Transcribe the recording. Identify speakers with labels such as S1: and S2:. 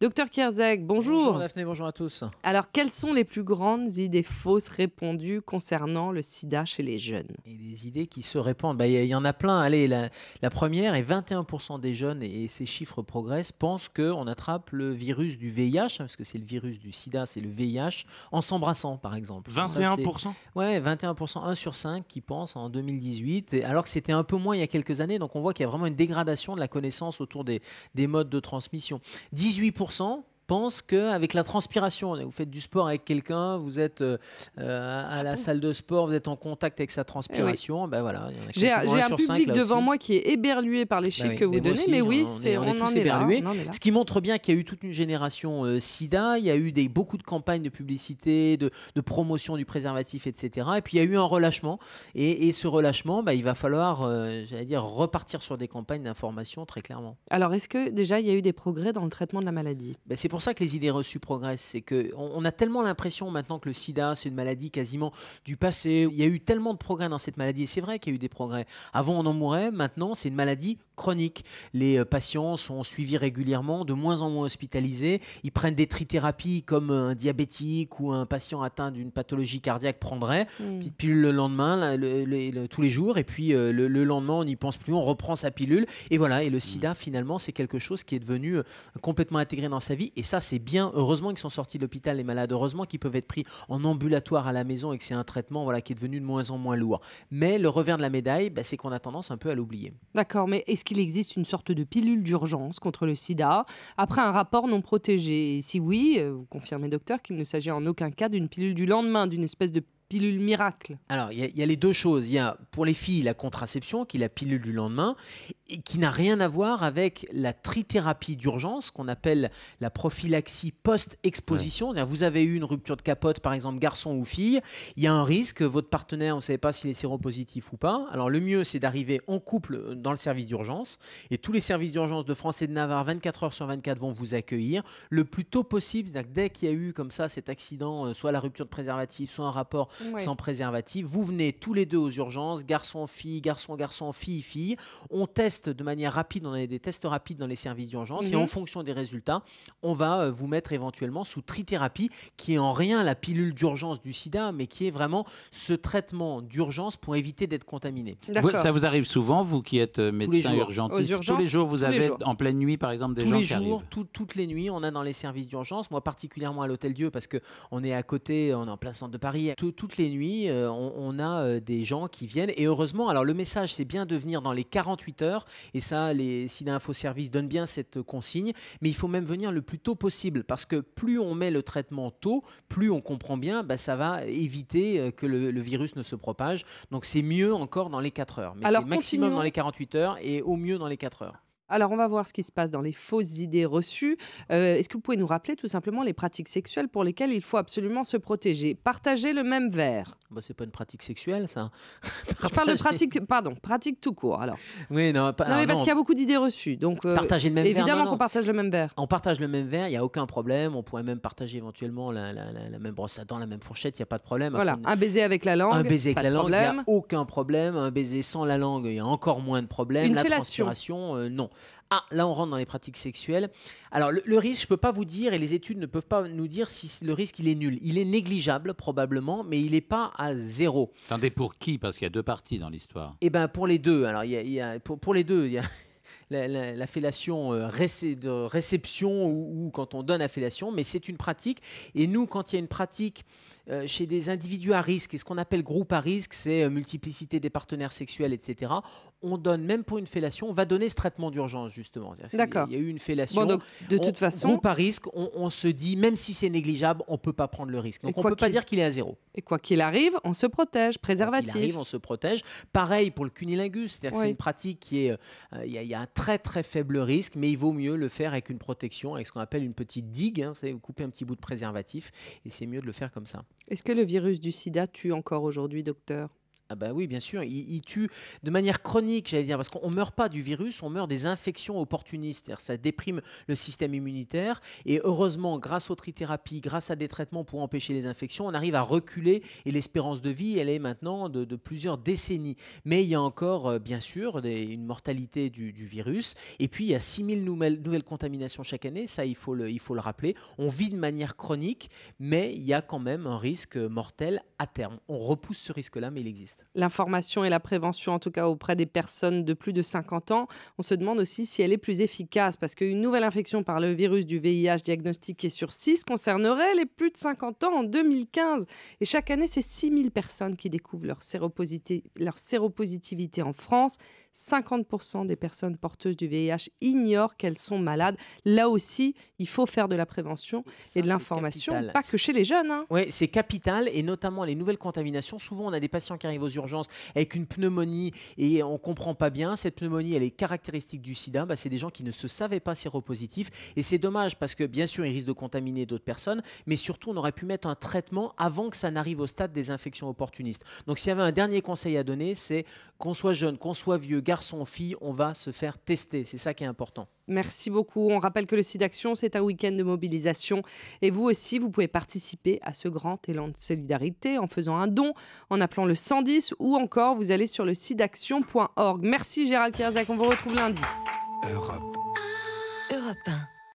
S1: Docteur Kierzek, bonjour. Bonjour Daphné, bonjour à tous. Alors, quelles sont les plus grandes idées fausses répandues concernant le sida chez les jeunes Et Des idées qui se répandent, bah, il y, en a plein.
S2: Allez, la, la première est 21% des jeunes, et, ces chiffres progressent, pensent qu'on attrape le virus du VIH, hein, parce que c'est le virus du sida, c'est le VIH, en s'embrassant par exemple. 21% Ouais, 21%, 1 sur 5 qui pensent en 2018, alors que c'était un peu moins il y a quelques années, donc on voit qu'il y a vraiment une dégradation de la connaissance autour des modes de transmission. 18% 100%, pense qu'avec la transpiration, vous faites du sport avec quelqu'un, vous êtes euh, euh, à la ah salle de sport, vous êtes en contact avec sa transpiration. Eh ben voilà, J'ai un, public devant
S1: moi qui est éberlué par les bah chiffres que vous donnez, mais oui, on, on, en Est
S2: Ce qui montre bien qu'il y a eu toute une génération euh, sida, il y a eu des, beaucoup de campagnes de publicité, de, promotion du préservatif, etc. Et puis il y a eu un relâchement. Et, ce relâchement, bah, il va falloir, j'allais dire, repartir sur des campagnes d'information très clairement.
S1: Alors, est-ce que déjà il y a eu des progrès dans le traitement de la maladie
S2: bah, C'est pour ça que les idées reçues progressent. C'est qu'on on a tellement l'impression maintenant que le sida, c'est une maladie quasiment du passé. Il y a eu tellement de progrès dans cette maladie. Et c'est vrai qu'il y a eu des progrès. Avant, on en mourait. Maintenant, c'est une maladie chronique Les euh, patients sont suivis régulièrement, de moins en moins hospitalisés. Ils prennent des trithérapies comme euh, un diabétique ou un patient atteint d'une pathologie cardiaque prendrait. une mm. Petite pilule le lendemain, tous les jours. Et puis euh, le, lendemain, on n'y pense plus, on reprend sa pilule. Et voilà. Et le sida, mm. finalement, c'est quelque chose qui est devenu complètement intégré dans sa vie. Et ça, c'est bien. Heureusement qu'ils sont sortis de l'hôpital, les malades. Heureusement qu'ils peuvent être pris en ambulatoire à la maison et que c'est un traitement voilà, qui est devenu de moins en moins lourd. Mais le revers de la médaille, bah, c'est qu'on a tendance un peu à l'oublier.
S1: D'accord. Mais est-ce qu'il existe une sorte de pilule d'urgence contre le sida après un rapport non protégé Et si oui, euh, vous confirmez, docteur, qu'il ne s'agit en aucun cas d'une pilule du lendemain, d'une espèce de pilule miracle Alors, il y, a les
S2: deux choses. Il y a
S1: pour les filles la contraception, qui est la pilule
S2: du lendemain, et qui n'a rien à voir avec la trithérapie d'urgence qu'on appelle la prophylaxie post-exposition. Vous avez eu une rupture de capote, par exemple, garçon ou fille, il y a un risque, votre partenaire, on ne sait pas s'il est séropositif ou pas. Alors le mieux, c'est d'arriver en couple euh, dans le service d'urgence, et tous les services d'urgence de France et de Navarre, 24 heures sur 24, vont vous accueillir le plus tôt possible. dès qu'il y a eu comme ça cet accident, euh, soit la rupture de préservatif, soit un rapport sans préservatif, vous venez tous les deux aux urgences, garçon, fille, garçon, garçon, fille, fille. On teste de manière rapide, on a des tests rapides dans les services d'urgence et mhm. en fonction des résultats, on va euh, vous mettre éventuellement sous trithérapie qui est en rien la pilule d'urgence du sida, mais qui est vraiment ce traitement d'urgence pour éviter d'être contaminé. ça vous arrive souvent, vous qui êtes euh, médecin urgentiste Tous les jours, vous avez en pleine nuit, par exemple, des tous les jours, toutes les nuits, on a dans les services d'urgence, moi particulièrement à l'Hôtel Dieu, parce qu'on est à côté, on est en plein centre de Paris, toutes les nuits, euh, on, on a des gens qui viennent. Et heureusement, alors le message, c'est bien de venir dans les 48 heures, et ça, les SIDA Info donnent bien cette consigne. Mais il faut même venir le plus tôt possible parce que plus on met le traitement tôt, plus on comprend bien, bah, ça va éviter euh, que le, virus ne se propage. Donc c'est mieux encore dans les 4 heures. Mais Alors, maximum dans les
S1: 48 heures et au mieux dans les 4 heures. Alors, on va voir ce qui se passe dans les fausses idées reçues. Euh, est-ce que vous pouvez nous rappeler tout simplement les pratiques sexuelles pour lesquelles il faut absolument se protéger Partager le même verre, bah, c'est pas une pratique sexuelle, ça. Je parle de pratique, pardon, pratique tout court. Alors. Oui, non, non mais ah, parce qu'il y a beaucoup d'idées reçues. Donc, euh, partager le même évidemment verre. Évidemment qu'on partage le même verre. On partage le même
S2: verre, il n'y a aucun problème. On pourrait même partager éventuellement la, même brosse à dents, la même fourchette, il n'y a pas de problème. Voilà,
S1: un baiser avec la langue. Un baiser la langue, il n'y a
S2: aucun problème. Un baiser sans la langue, il y a encore moins de problèmes. Une la transpiration, euh, non. Ah, là, on rentre dans les pratiques sexuelles. Alors, le, risque, je ne peux pas vous dire, et les études ne peuvent pas nous dire si le risque, il est nul. Il est négligeable, probablement, mais il n'est pas à zéro. Attendez, pour qui Parce qu'il y a deux parties dans l'histoire. Eh bien, pour les deux. Alors, il y a, pour, les deux, il y a la, fellation euh, de réception ou, quand on donne la fellation, mais c'est une pratique. Et nous, quand il y a une pratique euh, chez des individus à risque, et ce qu'on appelle groupe à risque, c'est euh, multiplicité des partenaires sexuels, etc., on donne, même pour une fellation, on va donner ce traitement d'urgence, justement. D'accord. Il y a eu une fellation. donc, de toute façon. Groupe à risque, on, se dit, même si c'est négligeable, on ne peut pas prendre le risque. Donc, on ne peut pas dire qu'il est à zéro. Et quoi qu'il arrive, on se protège, préservatif. Quoi qu'il arrive, on se protège. Pareil pour le cunilingus, c'est-à-dire c'est une pratique qui est. Euh, il y, a un très, très faible risque, mais il vaut mieux le faire avec une protection, avec ce qu'on appelle une petite digue. Hein, vous savez, coupez un petit bout de préservatif, et c'est mieux de le faire comme ça.
S1: Est-ce que le virus du
S2: sida tue encore aujourd'hui, docteur ah bah oui, bien sûr, il, tue de manière chronique, j'allais dire, parce qu'on ne meurt pas du virus, on meurt des infections opportunistes. Ça déprime le système immunitaire et heureusement, grâce aux trithérapies, grâce à des traitements pour empêcher les infections, on arrive à reculer et l'espérance de vie, elle est maintenant de, plusieurs décennies. Mais il y a encore, euh, bien sûr, une mortalité du, virus. Et puis, il y a 6000 nouvelles, nouvelles contaminations chaque année, ça, il faut, le, il faut le rappeler. On vit de manière chronique, mais il y a quand même un risque mortel à terme. On repousse ce risque-là, mais il existe
S1: l'information et la prévention, en tout cas auprès des personnes de plus de 50 ans, on se demande aussi si elle est plus efficace, parce qu'une nouvelle infection par le virus du VIH diagnostiquée sur 6 concernerait les plus de 50 ans en 2015. Et chaque année, c'est 6000 personnes qui découvrent leur, leur séropositivité en France. 50% des personnes porteuses du VIH ignorent qu'elles sont malades. Là aussi, il faut faire de la prévention et de l'information, pas que chez les jeunes. Hein. Oui, c'est capital, et notamment les
S2: nouvelles contaminations. Souvent, on a des patients qui arrivent au urgences avec une pneumonie et on comprend pas bien, cette pneumonie, elle est caractéristique du sida, bah, c'est des gens qui ne se savaient pas séropositifs. Et c'est dommage parce que, bien sûr, ils risquent de contaminer d'autres personnes, mais surtout, on aurait pu mettre un traitement avant que ça n'arrive au stade des infections opportunistes. Donc, s'il y avait un dernier conseil à donner, c'est qu'on soit jeune, qu'on soit vieux, garçon, fille, on va se faire tester. C'est ça qui est important.
S1: Merci beaucoup. On rappelle que le site d'action, c'est un week-end de mobilisation. Et vous aussi, vous pouvez participer à ce grand élan de solidarité en faisant un don, en appelant le 110 ou encore vous allez sur le site d'action.org. Merci Gérald Kierzak. On vous retrouve lundi. Europe. Europe